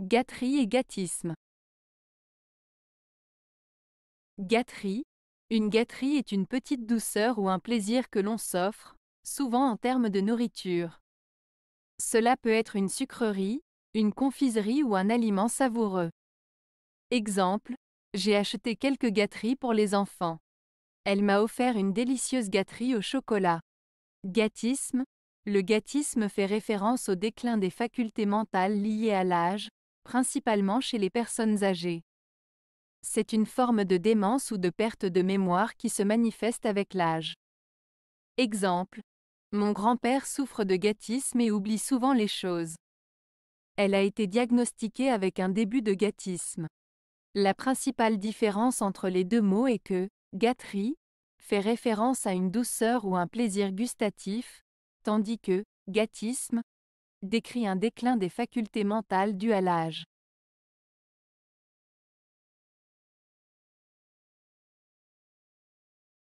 Gâterie et gâtisme. Gâterie. Une gâterie est une petite douceur ou un plaisir que l'on s'offre, souvent en termes de nourriture. Cela peut être une sucrerie, une confiserie ou un aliment savoureux. Exemple, j'ai acheté quelques gâteries pour les enfants. Elle m'a offert une délicieuse gâterie au chocolat. Gâtisme. Le gâtisme fait référence au déclin des facultés mentales liées à l'âge, principalement chez les personnes âgées. C'est une forme de démence ou de perte de mémoire qui se manifeste avec l'âge. Exemple. Mon grand-père souffre de gâtisme et oublie souvent les choses. Elle a été diagnostiquée avec un début de gâtisme. La principale différence entre les deux mots est que gâterie fait référence à une douceur ou un plaisir gustatif, tandis que gâtisme décrit un déclin des facultés mentales dues à l'âge.